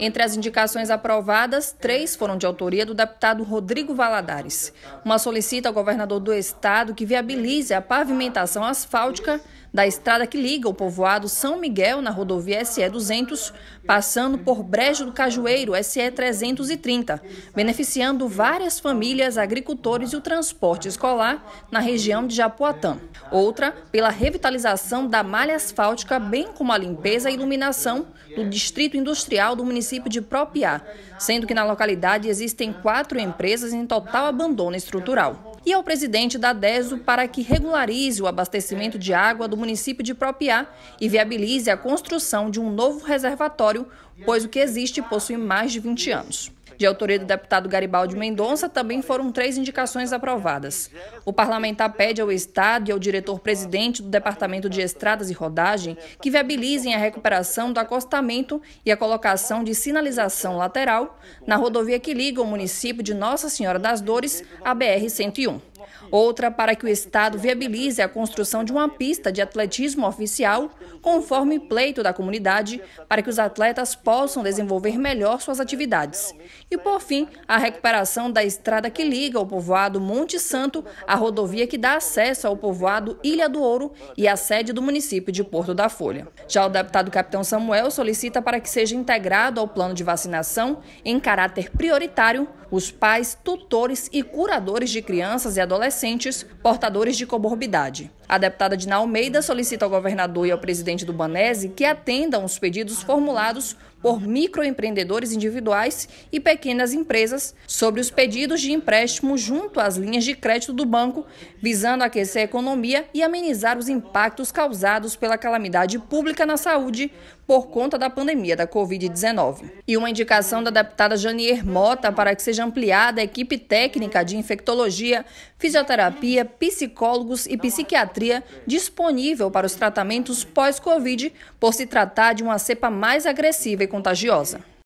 Entre as indicações aprovadas, três foram de autoria do deputado Rodrigo Valadares. Uma solicita ao governador do estado que viabilize a pavimentação asfáltica da estrada que liga o povoado São Miguel na rodovia SE 200, passando por Brejo do Cajueiro SE 330, beneficiando várias famílias, agricultores e o transporte escolar na região de Japuatã. Outra pela revitalização da malha asfáltica, bem como a limpeza e iluminação do distrito industrial do município de Propiá, sendo que na localidade existem quatro empresas em total abandono estrutural e ao presidente da DESO para que regularize o abastecimento de água do município de Propiá e viabilize a construção de um novo reservatório, pois o que existe possui mais de 20 anos de autoria do deputado Garibaldi Mendonça, também foram três indicações aprovadas. O parlamentar pede ao Estado e ao diretor-presidente do Departamento de Estradas e Rodagem que viabilizem a recuperação do acostamento e a colocação de sinalização lateral na rodovia que liga o município de Nossa Senhora das Dores à BR-101 outra para que o Estado viabilize a construção de uma pista de atletismo oficial, conforme pleito da comunidade, para que os atletas possam desenvolver melhor suas atividades. E, por fim, a recuperação da estrada que liga o povoado Monte Santo à rodovia que dá acesso ao povoado Ilha do Ouro e à sede do município de Porto da Folha. Já o deputado Capitão Samuel solicita para que seja integrado ao plano de vacinação, em caráter prioritário, os pais, tutores e curadores de crianças e adolescentes adolescentes portadores de comorbidade. A deputada Dina Almeida solicita ao governador e ao presidente do Banese que atendam os pedidos formulados por microempreendedores individuais e pequenas empresas sobre os pedidos de empréstimo junto às linhas de crédito do banco, visando aquecer a economia e amenizar os impactos causados pela calamidade pública na saúde por conta da pandemia da Covid-19. E uma indicação da deputada Janier Mota para que seja ampliada a equipe técnica de infectologia, fisioterapia, psicólogos e psiquiatria disponível para os tratamentos pós-Covid, por se tratar de uma cepa mais agressiva e contagiosa.